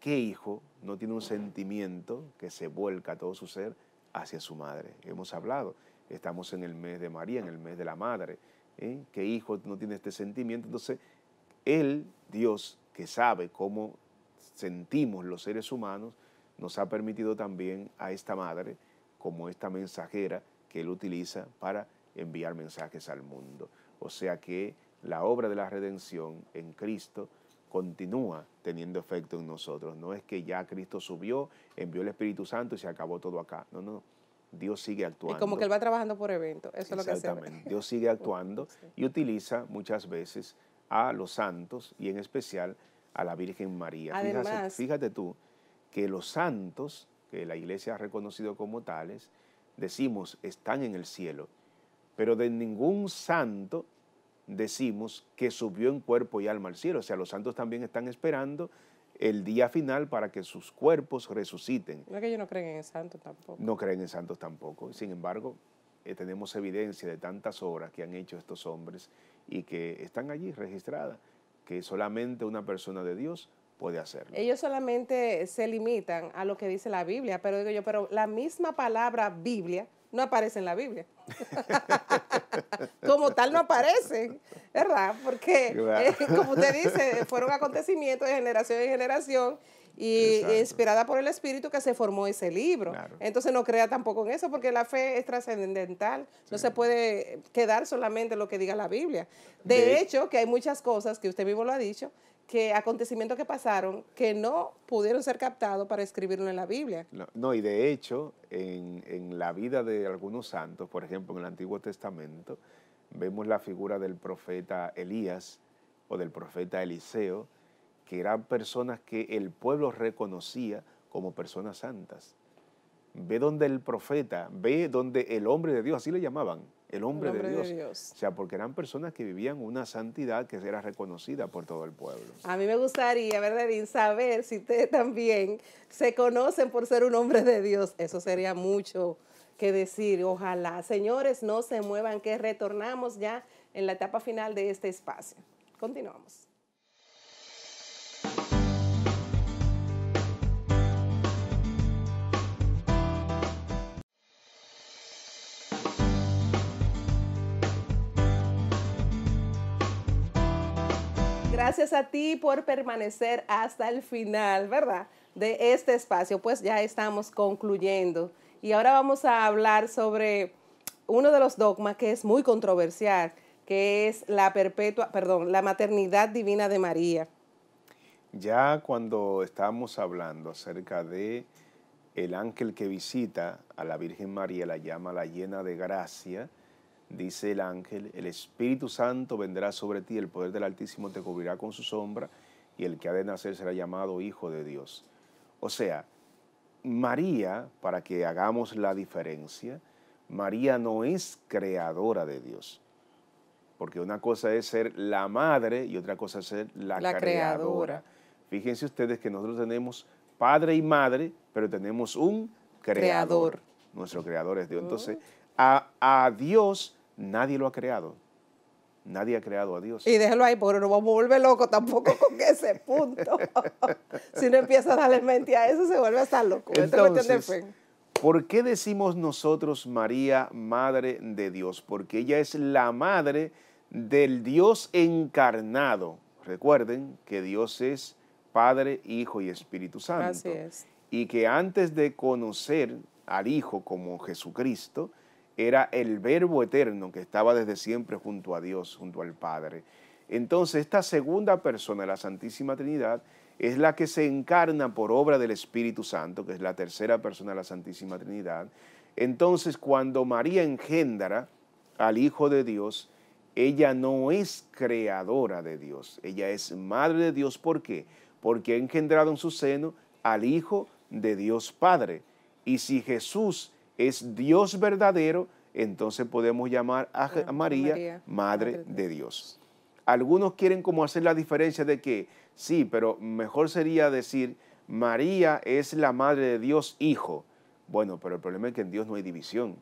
¿qué hijo no tiene un sentimiento que se vuelca todo su ser hacia su madre? Hemos hablado, estamos en el mes de María, en el mes de la madre, ¿eh? ¿qué hijo no tiene este sentimiento? Entonces, Él, Dios, que sabe cómo sentimos los seres humanos, nos ha permitido también a esta madre como esta mensajera que Él utiliza para enviar mensajes al mundo. O sea que la obra de la redención en Cristo continúa teniendo efecto en nosotros. No es que ya Cristo subió, envió el Espíritu Santo y se acabó todo acá. No, no. Dios sigue actuando. Y como que Él va trabajando por evento. Eso es lo que Exactamente. Dios sigue actuando y utiliza muchas veces a los santos y en especial a la Virgen María. fíjate tú que los santos, que la iglesia ha reconocido como tales, decimos están en el cielo, pero de ningún santo decimos que subió en cuerpo y alma al cielo. O sea, los santos también están esperando el día final para que sus cuerpos resuciten. No es que ellos no creen en santos tampoco. No creen en santos tampoco. Sin embargo, eh, tenemos evidencia de tantas obras que han hecho estos hombres y que están allí registradas, que solamente una persona de Dios puede hacerlo. Ellos solamente se limitan a lo que dice la Biblia, pero digo yo, pero la misma palabra Biblia no aparece en la Biblia. como tal no aparece, ¿verdad? Porque, eh, como usted dice, fueron acontecimientos de generación en generación y inspirada por el Espíritu que se formó ese libro. Entonces no crea tampoco en eso, porque la fe es trascendental, no se puede quedar solamente en lo que diga la Biblia. de, hecho, que hay muchas cosas que usted mismo lo ha dicho, que acontecimientos que pasaron que no pudieron ser captados para escribirlo en la Biblia. No, y de hecho, en, en, la vida de algunos santos, por ejemplo, en el Antiguo Testamento, vemos la figura del profeta Elías o del profeta Eliseo, que eran personas que el pueblo reconocía como personas santas. Ve donde el profeta, ve donde el hombre de Dios, así le llamaban, el hombre, de, Dios. O sea, porque eran personas que vivían una santidad que era reconocida por todo el pueblo. A mí me gustaría, ¿verdad, Saber si ustedes también se conocen por ser un hombre de Dios. Eso sería mucho que decir. Ojalá. Señores, no se muevan, que retornamos ya en la etapa final de este espacio. Continuamos. Gracias a ti por permanecer hasta el final, ¿verdad? De este espacio, pues ya estamos concluyendo. Y ahora vamos a hablar sobre uno de los dogmas que es muy controversial, que es la perpetua, perdón, la maternidad divina de María. Ya cuando estábamos hablando acerca de el ángel que visita a la Virgen María, la llama la llena de gracia, dice el ángel, el Espíritu Santo vendrá sobre ti, el poder del Altísimo te cubrirá con su sombra, y el que ha de nacer será llamado Hijo de Dios. O sea, María, para que hagamos la diferencia, María no es creadora de Dios. Porque una cosa es ser la madre y otra cosa es ser la, creadora. Fíjense ustedes que nosotros tenemos padre y madre, pero tenemos un creador. creador. Nuestro creador es Dios. Entonces, oh. A, Dios nadie lo ha creado. Nadie ha creado a Dios. Y déjelo ahí, porque no vamos loco tampoco con ese punto. si no empieza a darle mente a eso, se vuelve a estar loco. Entonces, ¿por qué decimos nosotros María, Madre de Dios? Porque ella es la Madre del Dios encarnado. Recuerden que Dios es Padre, Hijo y Espíritu Santo. Así es. Y que antes de conocer al Hijo como Jesucristo, era el verbo eterno que estaba desde siempre junto a Dios, junto al Padre. Entonces esta segunda persona, la Santísima Trinidad, es la que se encarna por obra del Espíritu Santo, que es la tercera persona de la Santísima Trinidad. Entonces cuando María engendra al Hijo de Dios, ella no es creadora de Dios, ella es madre de Dios. ¿Por qué? Porque ha engendrado en su seno al Hijo de Dios Padre. Y si Jesús es Dios verdadero, entonces podemos llamar a ah, María, Madre, de Dios. Algunos quieren como hacer la diferencia de que sí, pero mejor sería decir María es la Madre de Dios Hijo. Bueno, pero el problema es que en Dios no hay división.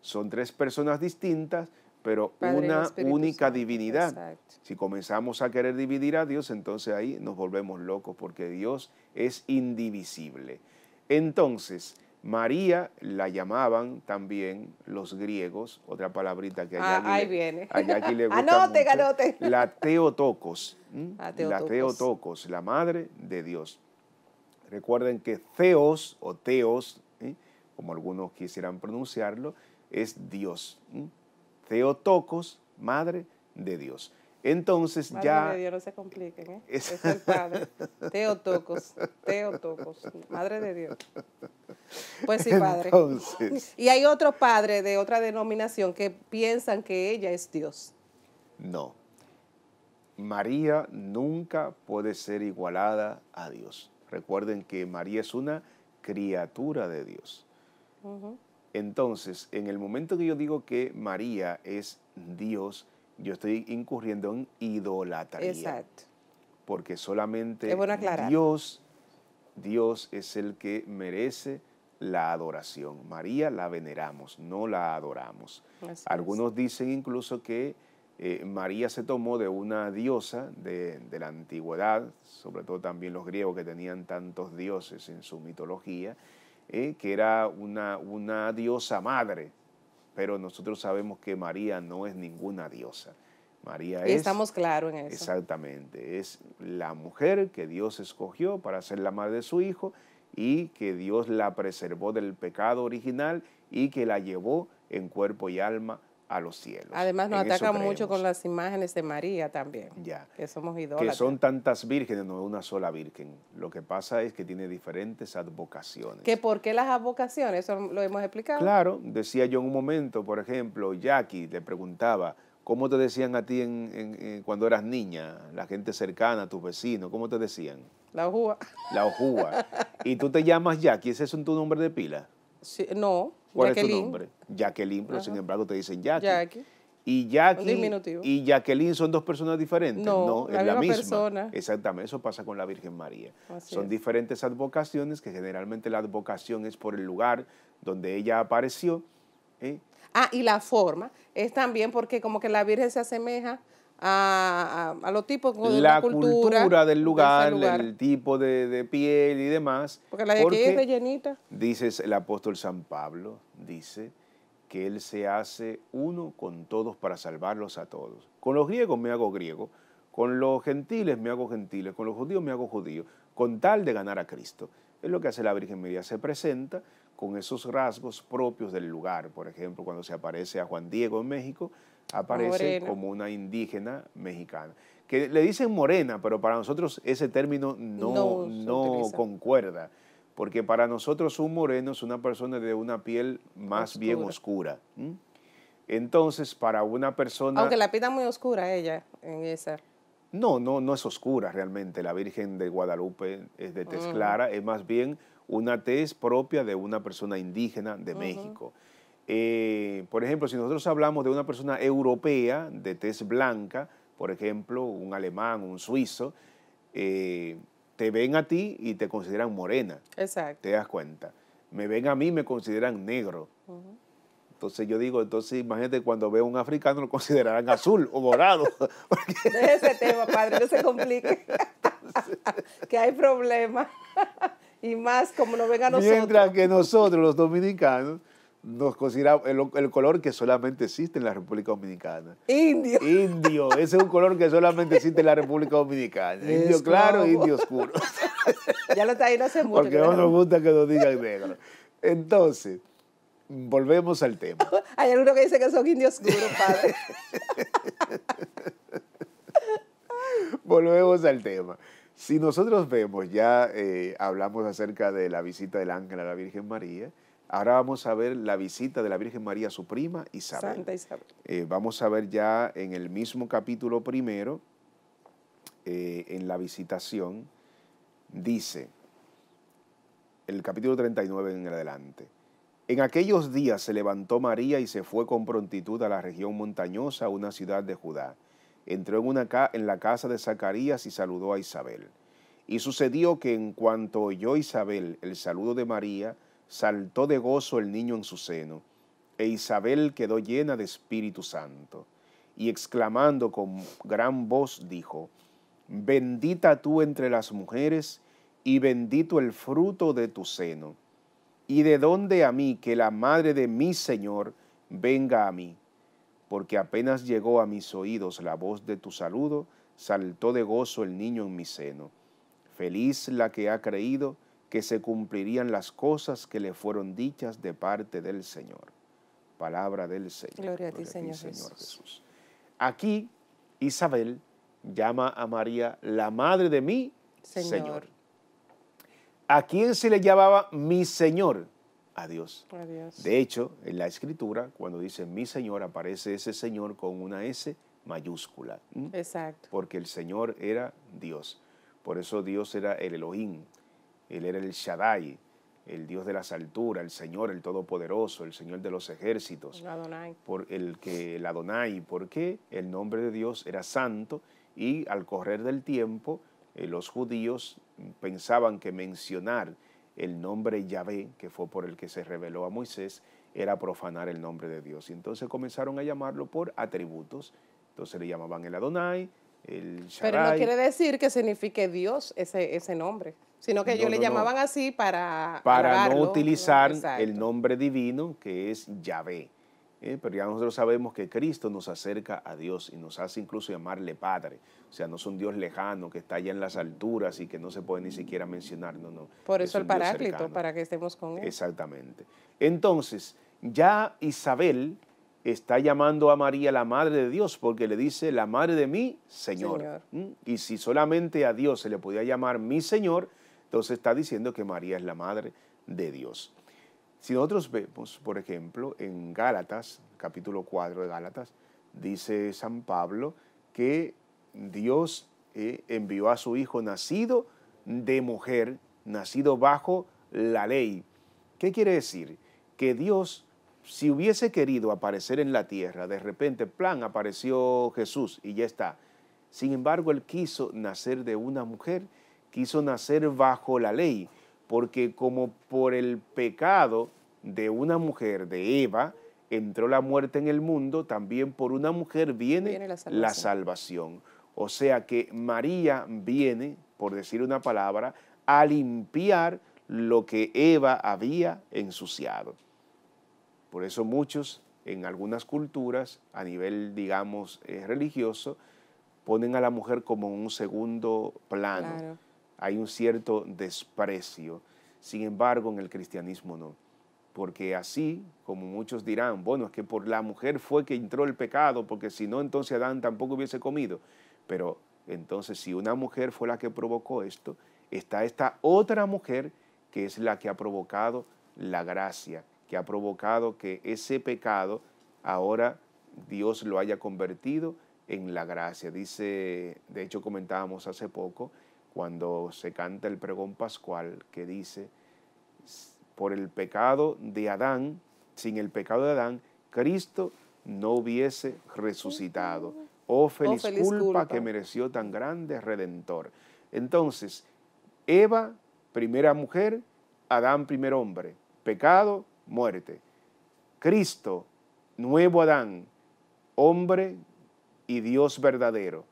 Son tres personas distintas, pero una única divinidad. Si comenzamos a querer dividir a Dios, entonces ahí nos volvemos locos porque Dios es indivisible. Entonces, María la llamaban también los griegos, otra palabrita que allá, ah, ahí viene. gusta anote, La Teotocos, ah, la Teotocos, la madre de Dios. Recuerden que Theos o Teos, como algunos quisieran pronunciarlo, es Dios. Teotocos, madre de Dios. Entonces ya. Madre de Dios, no se compliquen, ¿eh? Es, es el Padre. Teotocos, Teotocos, madre de Dios. Pues sí, padre. y hay otro padre de otra denominación que piensan que ella es Dios. No. María nunca puede ser igualada a Dios. Recuerden que María es una criatura de Dios. Entonces, en el momento que yo digo que María es Dios, yo estoy incurriendo en idolatría. Exacto. Porque solamente Dios, Dios es el que merece la adoración. María la veneramos, no la adoramos. Algunos dicen incluso que eh, María se tomó de una diosa de, la antigüedad, sobre todo también los griegos que tenían tantos dioses en su mitología, eh, que era una, una diosa madre, pero nosotros sabemos que María no es ninguna diosa. María es, estamos claros en eso. Exactamente, es la mujer que Dios escogió para ser la madre de su hijo y que Dios la preservó del pecado original y que la llevó en cuerpo y alma a los cielos. Además nos atacan mucho con las imágenes de María también, ya, que somos idólatras. Que son tantas vírgenes, no es una sola virgen. Lo que pasa es que tiene diferentes advocaciones. ¿Que ¿Por qué las advocaciones? Eso lo hemos explicado. Claro, decía yo en un momento, por ejemplo, Jackie le preguntaba, ¿Cómo te decían a ti cuando eras niña, la gente cercana, tus vecinos? ¿Cómo te decían? La Ojúa. La Ojúa. ¿Y tú te llamas Jackie? ¿Ese es tu nombre de pila? no. ¿Cuál es tu nombre? Jacqueline, pero sin embargo te dicen Jackie. Jackie. Y Jackie y Jacqueline son dos personas diferentes. No, la es la misma. Exactamente, eso pasa con la Virgen María. son diferentes advocaciones, que generalmente la advocación es por el lugar donde ella apareció. ¿eh? Ah, y la forma es también porque como que la Virgen se asemeja a, los tipos de la, cultura, del lugar, el tipo de, piel y demás. Porque la de aquí es rellenita. Dices, el apóstol San Pablo dice que él se hace uno con todos para salvarlos a todos. Con los griegos me hago griego, con los gentiles me hago gentiles, con los judíos me hago judío, con tal de ganar a Cristo. Es lo que hace la Virgen María, se presenta con esos rasgos propios del lugar. Por ejemplo, cuando se aparece a Juan Diego en México, aparece como una indígena mexicana. Que le dicen morena, pero para nosotros ese término no, no, concuerda. Porque para nosotros un moreno es una persona de una piel más bien oscura. Entonces, para una persona... Aunque la pita muy oscura ella en esa... No, no, no es oscura realmente. La Virgen de Guadalupe es de tez mm. es más bien una tez propia de una persona indígena de México. Eh, por ejemplo, si nosotros hablamos de una persona europea de tez blanca, por ejemplo, un alemán, un suizo, eh, te ven a ti y te consideran morena. Exacto. Te das cuenta. Me ven a mí me consideran negro. Entonces yo digo, entonces imagínate cuando veo a un africano lo considerarán azul o morado. ese tema, padre, no se complique. que hay problemas y más como nos vengan a nosotros. Mientras que nosotros, los dominicanos, nos consideramos el, color que solamente existe en la República Dominicana. Indio. Indio. Ese es un color que solamente existe en la República Dominicana. indio claro, e indio oscuro. Ya lo está no hace mucho. Porque no nos gusta que nos digan negro. Entonces, volvemos al tema. Hay alguno que dice que son indios oscuros, padre. volvemos al tema. Si nosotros vemos, ya eh, hablamos acerca de la visita del ángel a la Virgen María, ahora vamos a ver la visita de la Virgen María a su prima Isabel. Santa Isabel. Eh, vamos a ver ya en el mismo capítulo primero, eh, en la visitación, dice, el capítulo 39 en adelante, en aquellos días se levantó María y se fue con prontitud a la región montañosa, una ciudad de Judá entró en, una en la casa de Zacarías y saludó a Isabel. Y sucedió que en cuanto oyó Isabel el saludo de María, saltó de gozo el niño en su seno, e Isabel quedó llena de Espíritu Santo, y exclamando con gran voz dijo, Bendita tú entre las mujeres, y bendito el fruto de tu seno. ¿Y de dónde a mí que la madre de mi Señor venga a mí? porque apenas llegó a mis oídos la voz de tu saludo, saltó de gozo el niño en mi seno. Feliz la que ha creído que se cumplirían las cosas que le fueron dichas de parte del Señor. Palabra del Señor. Gloria a ti, Señor, Jesús. Aquí Isabel llama a María la madre de mí, Señor. Señor. ¿A quién se le llamaba mi Señor? a Dios. De hecho, en la escritura, cuando dice mi Señor, aparece ese Señor con una S mayúscula. Exacto. Porque el Señor era Dios. Por eso Dios era el Elohim, Él era el Shaddai, el Dios de las alturas, el Señor, el Todopoderoso, el Señor de los ejércitos. Por el que el Adonai, porque el nombre de Dios era santo y al correr del tiempo eh, los judíos pensaban que mencionar el nombre Yahvé, que fue por el que se reveló a Moisés, era profanar el nombre de Dios. Y entonces comenzaron a llamarlo por atributos. Entonces le llamaban el Adonai, el Shaddai. Pero no quiere decir que signifique Dios ese, ese nombre, sino que ellos le llamaban así para... Para no utilizar el nombre divino que es Yahvé. Eh, pero ya nosotros sabemos que Cristo nos acerca a Dios y nos hace incluso llamarle Padre. O sea, no es un Dios lejano que está allá en las alturas y que no se puede ni siquiera mencionar, no, Por eso el Paráclito, para que estemos con Él. Exactamente. Entonces, ya Isabel está llamando a María la Madre de Dios porque le dice, la Madre de mí, Señor. ¿Mm? Y si solamente a Dios se le podía llamar mi Señor, entonces está diciendo que María es la Madre de Dios. Si nosotros vemos, por ejemplo, en Gálatas, capítulo 4 de Gálatas, dice San Pablo que Dios eh, envió a su Hijo nacido de mujer, nacido bajo la ley. ¿Qué quiere decir? Que Dios, si hubiese querido aparecer en la tierra, de repente, plan, apareció Jesús y ya está. Sin embargo, Él quiso nacer de una mujer, quiso nacer bajo la ley porque como por el pecado de una mujer, de Eva, entró la muerte en el mundo, también por una mujer viene, la, salvación. O sea que María viene, por decir una palabra, a limpiar lo que Eva había ensuciado. Por eso muchos en algunas culturas, a nivel, digamos, eh, religioso, ponen a la mujer como un segundo plano hay un cierto desprecio. Sin embargo, en el cristianismo no. Porque así, como muchos dirán, bueno, es que por la mujer fue que entró el pecado, porque si no, entonces Adán tampoco hubiese comido. Pero entonces, si una mujer fue la que provocó esto, está esta otra mujer que es la que ha provocado la gracia, que ha provocado que ese pecado ahora Dios lo haya convertido en la gracia. Dice, de hecho comentábamos hace poco, cuando se canta el pregón pascual que dice, por el pecado de Adán, sin el pecado de Adán, Cristo no hubiese resucitado. Oh, oh feliz, culpa, que mereció tan grande redentor. Entonces, Eva, primera mujer, Adán, primer hombre, pecado, muerte. Cristo, nuevo Adán, hombre y Dios verdadero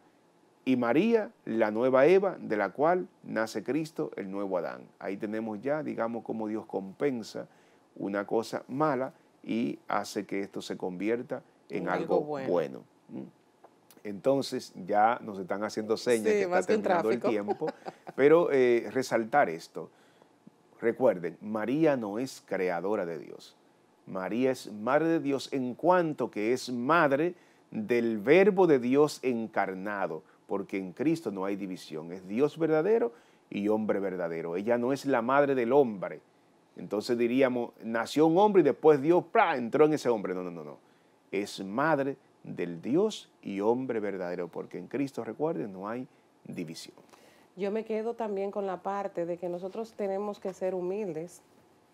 y María, la nueva Eva, de la cual nace Cristo, el nuevo Adán. Ahí tenemos ya, digamos, cómo Dios compensa una cosa mala y hace que esto se convierta en, algo, bueno. Entonces ya nos están haciendo señas que está terminando el tiempo, pero eh, resaltar esto. Recuerden, María no es creadora de Dios. María es madre de Dios en cuanto que es madre del verbo de Dios encarnado porque en Cristo no hay división. Es Dios verdadero y hombre verdadero. Ella no es la madre del hombre. Entonces diríamos, nació un hombre y después Dios entró en ese hombre. No, no, no, no. Es madre del Dios y hombre verdadero, porque en Cristo, recuerden, no hay división. Yo me quedo también con la parte de que nosotros tenemos que ser humildes.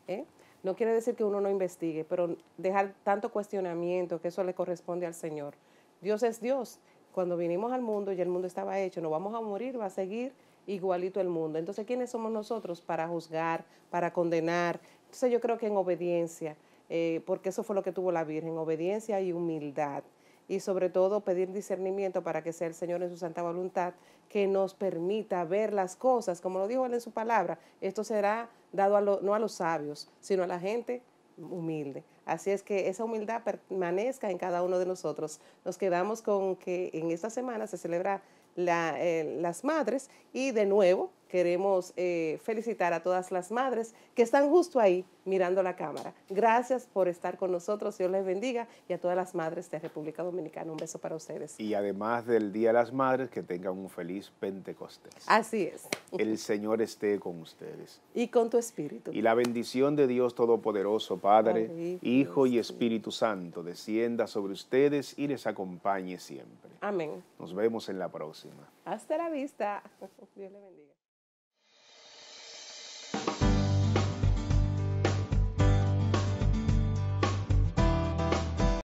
¿eh? No quiere decir que uno no investigue, pero dejar tanto cuestionamiento que eso le corresponde al Señor. Dios es Dios cuando vinimos al mundo y el mundo estaba hecho, no vamos a morir, va a seguir igualito el mundo. Entonces, ¿quiénes somos nosotros para juzgar, para condenar? Entonces, yo creo que en obediencia, eh, porque eso fue lo que tuvo la Virgen, obediencia y humildad. Y sobre todo pedir discernimiento para que sea el Señor en su santa voluntad que nos permita ver las cosas, como lo dijo Él en su palabra, esto será dado a lo, no a los sabios, sino a la gente humilde. Así es que esa humildad permanezca en cada uno de nosotros. Nos quedamos con que en esta semana se celebra eh, las madres y de nuevo queremos eh, felicitar a todas las madres que están justo ahí mirando la cámara. Gracias por estar con nosotros, Dios les bendiga y a todas las madres de República Dominicana. Un beso para ustedes. Y además del Día de las Madres, que tengan un feliz Pentecostés. Así es. El Señor esté con ustedes. Y con tu espíritu. Y la bendición de Dios Todopoderoso, Padre, Hijo y Espíritu Santo, descienda sobre ustedes y les acompañe siempre. Amén. Nos vemos en la próxima. Hasta la vista. Dios les bendiga.